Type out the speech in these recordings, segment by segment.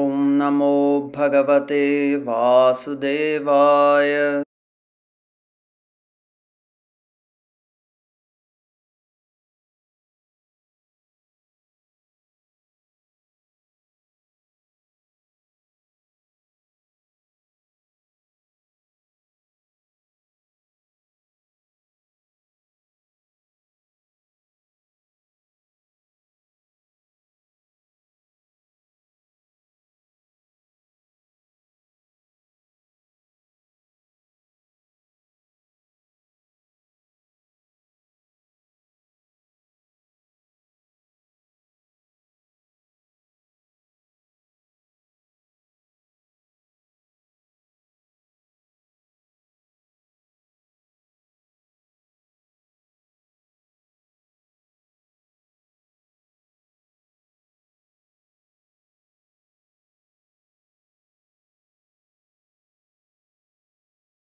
ॐ नमो भगवते वासुदेवाय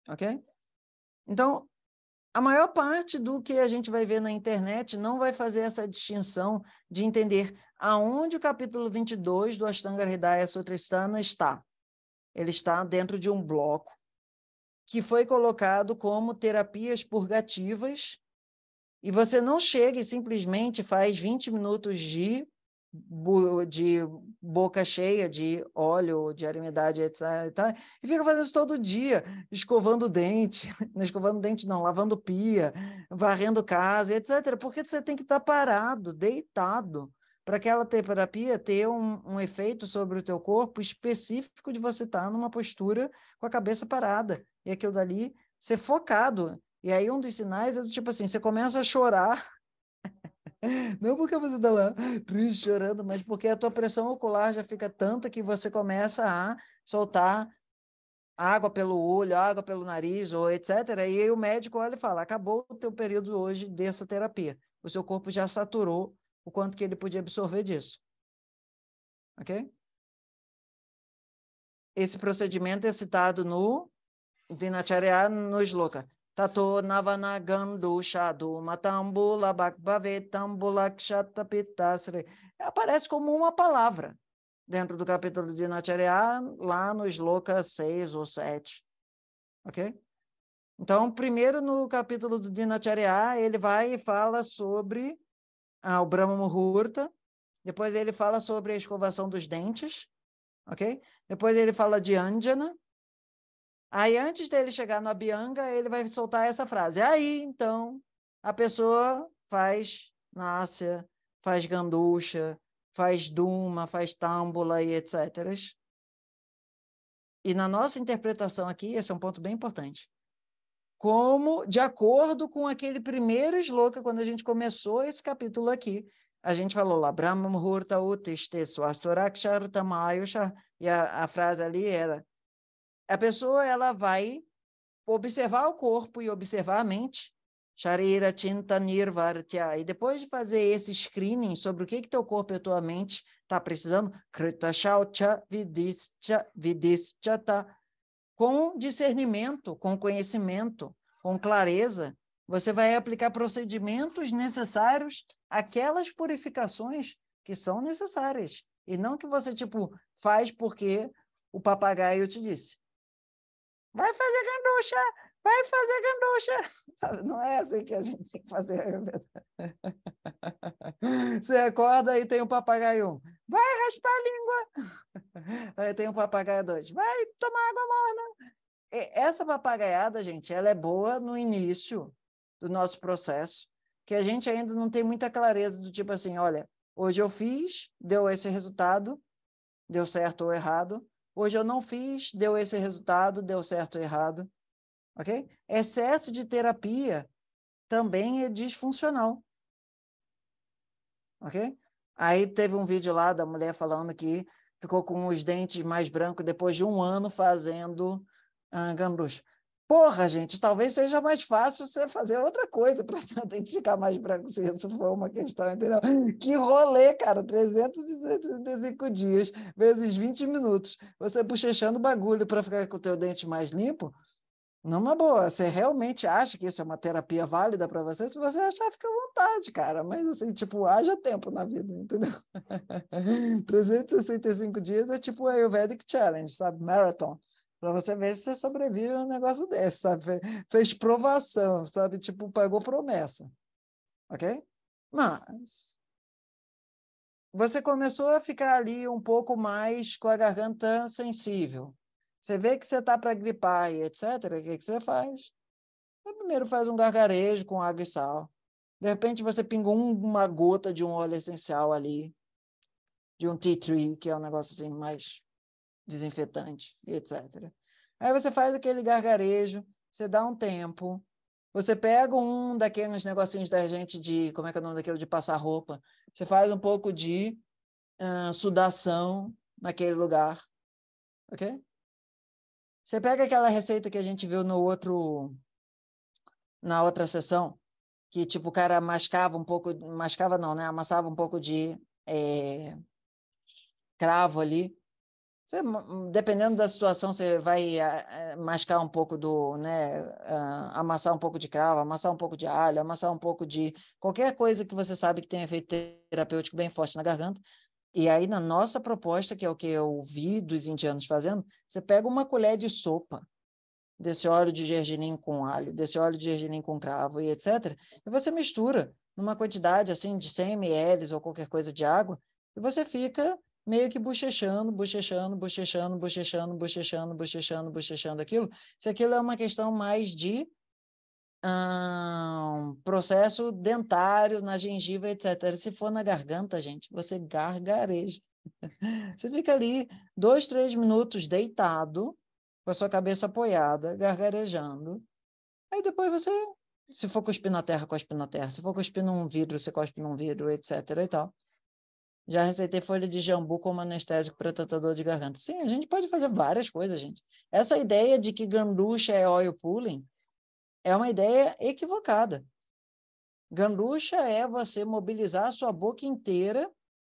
ok? Então, a maior parte do que a gente vai ver na internet não vai fazer essa distinção de entender aonde o capítulo 22 do Ashtanga Hridaya Sutristana está. Ele está dentro de um bloco que foi colocado como terapias purgativas, e você não chega e simplesmente faz 20 minutos de de boca cheia de óleo, de arimidade, etc. E, fica fazendo isso todo dia, escovando dente, não escovando dente não, lavando pia, varrendo casa, etc. Porque você tem que estar tá parado, deitado, para aquela terapia ter um, um, efeito sobre o teu corpo específico de você estar tá numa postura com a cabeça parada e aquilo dali ser focado. E aí um dos sinais é do tipo assim, você começa a chorar não porque você está lá triste, chorando, mas porque a tua pressão ocular já fica tanta que você começa a soltar água pelo olho, água pelo nariz, ou etc. E aí o médico olha e fala: acabou o teu período hoje dessa terapia. O seu corpo já saturou o quanto que ele podia absorver disso. Ok? Esse procedimento é citado no Dinacharya no Sloka. Tato navana gandu shadu matambula pitasre. Aparece como uma palavra dentro do capítulo de Nacharya, lá no Sloka 6 ou 7. Ok? Então, primeiro no capítulo do Dinacharya, ele vai e fala sobre ah, o Brahma Muhurta, depois ele fala sobre a escovação dos dentes, ok? Depois ele fala de Anjana, Aí, antes dele chegar no Abianga, ele vai soltar essa frase. Aí, então, a pessoa faz nácia, faz ganducha, faz duma, faz tâmbula e etc. E na nossa interpretação aqui, esse é um ponto bem importante. Como, de acordo com aquele primeiro sloka, quando a gente começou esse capítulo aqui, a gente falou lá, Brahma Muhurta Utiste Swastorachartamayo, e a, a frase ali era a pessoa ela vai observar o corpo e observar a mente. Chinta Nirvartya. E depois de fazer esse screening sobre o que, que teu corpo e tua mente está precisando, Krita Shaucha Vidischata, com discernimento, com conhecimento, com clareza, você vai aplicar procedimentos necessários aquelas purificações que são necessárias. E não que você, tipo, faz porque o papagaio te disse vai fazer ganducha, vai fazer ganducha. Sabe? Não é assim que a gente tem que fazer. Você acorda e tem o um papagaio um, vai raspar a língua. Aí tem o um papagaio dois, vai tomar água morna. E essa papagaiada, gente, ela é boa no início do nosso processo, que a gente ainda não tem muita clareza do tipo assim, olha, hoje eu fiz, deu esse resultado, deu certo ou errado, Hoje eu não fiz, deu esse resultado, deu certo ou errado. Ok? Excesso de terapia também é disfuncional. Ok? Aí teve um vídeo lá da mulher falando que ficou com os dentes mais brancos depois de um ano fazendo uh, ah, ganducha. Porra, gente, talvez seja mais fácil você fazer outra coisa para ficar mais branco, se isso for uma questão, entendeu? Que rolê, cara, 365 dias vezes 20 minutos, você bochechando bagulho para ficar com o teu dente mais limpo, numa boa, você realmente acha que isso é uma terapia válida para você? Se você achar, fica à vontade, cara. Mas assim, tipo, haja tempo na vida, entendeu? 365 dias é tipo a Ayurvedic Challenge, sabe? Marathon. Para você ver se você sobrevive a um negócio desse, sabe? Fe fez provação, sabe? Tipo, pagou promessa. Ok? Mas você começou a ficar ali um pouco mais com a garganta sensível. Você vê que você está para gripar e etc. O que, que você faz? Você primeiro faz um gargarejo com água e sal. De repente você pingou uma gota de um óleo essencial ali, de um tea tree, que é um negócio assim mais desinfetante, etc. Aí você faz aquele gargarejo, você dá um tempo, você pega um daqueles negocinhos da gente de, como é que é o nome daquilo, de passar roupa, você faz um pouco de uh, sudação naquele lugar, ok? Você pega aquela receita que a gente viu no outro, na outra sessão, que tipo o cara mascava um pouco, mascava não, né? Amassava um pouco de é, cravo ali você, hum, hum, dependendo da situação, você vai eh, eh, mascar um pouco do, né, ah, amassar um pouco de cravo, amassar um pouco de alho, amassar um pouco de qualquer coisa que você sabe que tem efeito terapêutico bem forte na garganta. E aí, na nossa proposta, que é o que eu vi dos indianos fazendo, você pega uma colher de sopa desse óleo de gergelim com alho, desse óleo de gergelim com cravo e etc. E você mistura numa quantidade assim de 100 ml ou qualquer coisa de água e você fica meio que bochechando, bochechando, bochechando, bochechando, bochechando, bochechando, bochechando aquilo, se aquilo é uma questão mais de um, processo dentário na gengiva, etc. Se for na garganta, gente, você gargareja. Você fica ali dois, três minutos deitado, com a sua cabeça apoiada, gargarejando. Aí depois você, se for cuspir na terra, cospe na terra. Se for cuspir num vidro, você cospe num vidro, etc. E tal. Já receitei folha de jambu como anestésico para tratador de garganta. Sim, a gente pode fazer várias coisas, gente. Essa ideia de que ganducha é oil pulling é uma ideia equivocada. Ganducha é você mobilizar a sua boca inteira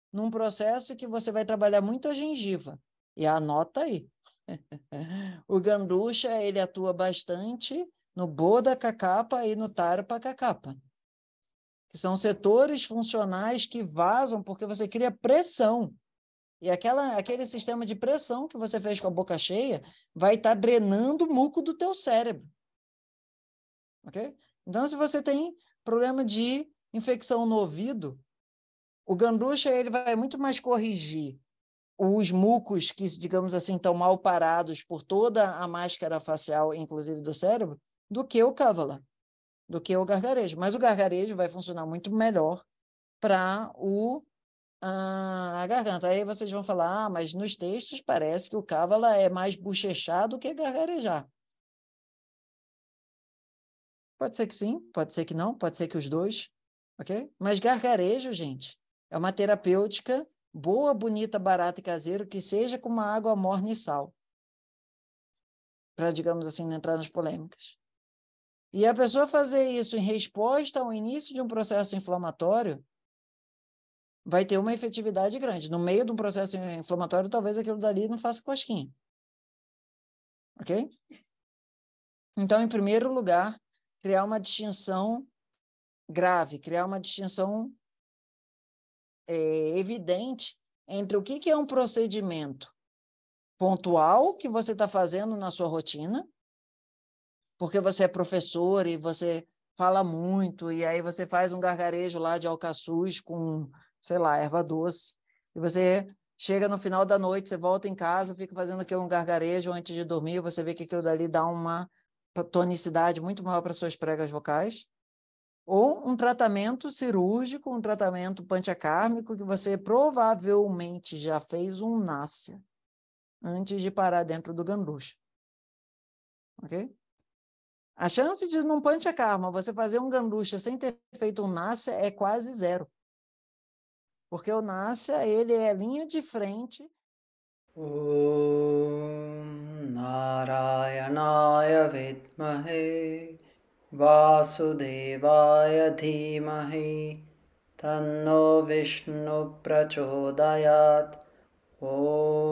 num processo que você vai trabalhar muito a gengiva. E anota aí. o ganducha, ele atua bastante no boda cacapa e no tarpa cacapa que são setores funcionais que vazam porque você cria pressão. E aquela, aquele sistema de pressão que você fez com a boca cheia vai estar tá drenando o muco do teu cérebro. Ok? Então, se você tem problema de infecção no ouvido, o ganducha ele vai muito mais corrigir os mucos que, digamos assim, estão mal parados por toda a máscara facial, inclusive do cérebro, do que o cávala do que o gargarejo. Mas o gargarejo vai funcionar muito melhor para o ah, a garganta. Aí vocês vão falar, ah, mas nos textos parece que o cávala é mais bochechado do que gargarejar. Pode ser que sim, pode ser que não, pode ser que os dois, ok? Mas gargarejo, gente, é uma terapêutica boa, bonita, barata e caseira, que seja com uma água morna e sal. Para, digamos assim, não entrar nas polêmicas. E a pessoa fazer isso em resposta ao início de um processo inflamatório vai ter uma efetividade grande. No meio de um processo inflamatório, talvez aquilo dali não faça cosquinha. Ok? Então, em primeiro lugar, criar uma distinção grave, criar uma distinção é, evidente entre o que, que é um procedimento pontual que você está fazendo na sua rotina porque você é professor e você fala muito, e aí você faz um gargarejo lá de alcaçuz com, sei lá, erva doce, e você chega no final da noite, você volta em casa, fica fazendo aquele um gargarejo antes de dormir, você vê que aquilo dali dá uma tonicidade muito maior para suas pregas vocais, ou um tratamento cirúrgico, um tratamento pantiacármico, que você provavelmente já fez um nácia antes de parar dentro do ganducha. Ok? A chance de num pancha é karma você fazer um ganducha sem ter feito um nasya é quase zero. Porque o nasya, ele é linha de frente. Om Narayanaya Vidmahe Vasudevaya Dhimahi Tanno Vishnu Prachodayat Om